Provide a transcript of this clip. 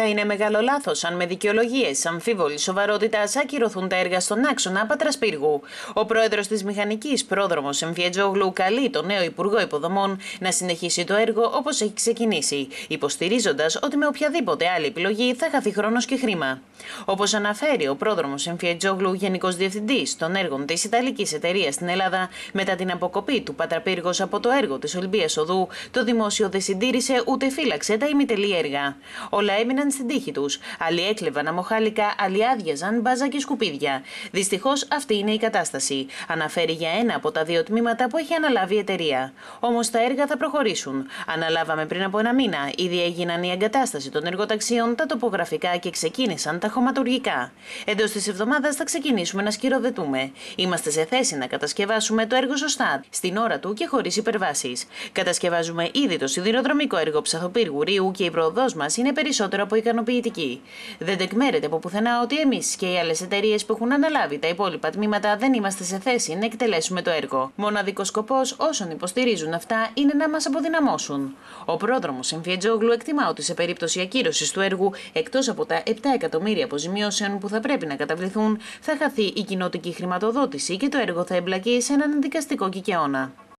Θα είναι μεγάλο λάθος αν με δικαιολογίες αμφίβολη σοβαρότητας ακυρωθούν τα έργα στον άξονα Πατρασπύργου. Ο πρόεδρος της Μηχανικής, πρόδρομος Εμφιετζόγλου, καλεί τον νέο Υπουργό Υποδομών να συνεχίσει το έργο όπως έχει ξεκινήσει, υποστηρίζοντας ότι με οποιαδήποτε άλλη επιλογή θα χαθεί χρόνος και χρήμα. Όπως αναφέρει ο πρόδρομος Εμφιετζόγλου, Γενικός Διευθυντής των έργων της Ιταλικής Εταιρείας στην Ελλάδα, μετά την αποκοπή του Πατραπύργος από το έργο της Ολυμπίας Οδού, το δημόσιο δεν συντήρησε ούτε φύλαξε τα ημιτελή έργα. Όλα έμειναν στην τύχη τους. Άλλοι έκλεβαν αμοχάλικα, άλλοι άδειαζαν μπάζα και σκουπίδια. Δυστυχώς αυτή είναι η κατάσταση. Αναφέρει για ένα από τα δύο τμήματα που έχει αναλάβει η εταιρεία. Όμως τα έργα θα προχωρήσουν. Αναλάβαμε πριν από ένα μήνα. Ήδη έγιναν η εγκατάσταση των εργοταξίων, τα τοπογραφικά και ξεκίνησαν τα χωματουργικά. Εντός της εβδομάδας θα ξεκινήσουμε να σκυροδετούμε. Είμαστε σε θέση να κατασκευάσουμε το έργο σωστά, στην ώρα του και χωρίς υπερβάσεις. Κατασκευάζουμε ήδη το σιδηροδρομικό έργο ψαθοπύργου Ρίου και η προοδός μας είναι περισσότερο από ικανοποιητική. Δεν τεκμέρεται από πουθενά ότι εμείς και οι άλλες εταιρείες που έχουν αναλάβει τα υπόλοιπα τμήματα δεν είμαστε σε θέση να εκτελέσουμε το έργο. Μοναδικός σκοπός όσων υποστηρίζουν αυτά είναι να μας αποδυναμώσουν. Ο πρόδρομος Εμφιετζόγλου εκτιμά ότι σε περίπτωση ακύρωσης του έργου, εκτός από τα 7 εκατομμύρια αποζημιώσεων που θα πρέπει να καταβληθούν, θα χαθεί η κοινότικη χρηματοδότηση και το έργο θα εμπλακεί σε έναν δικαστικό κικαιώνα.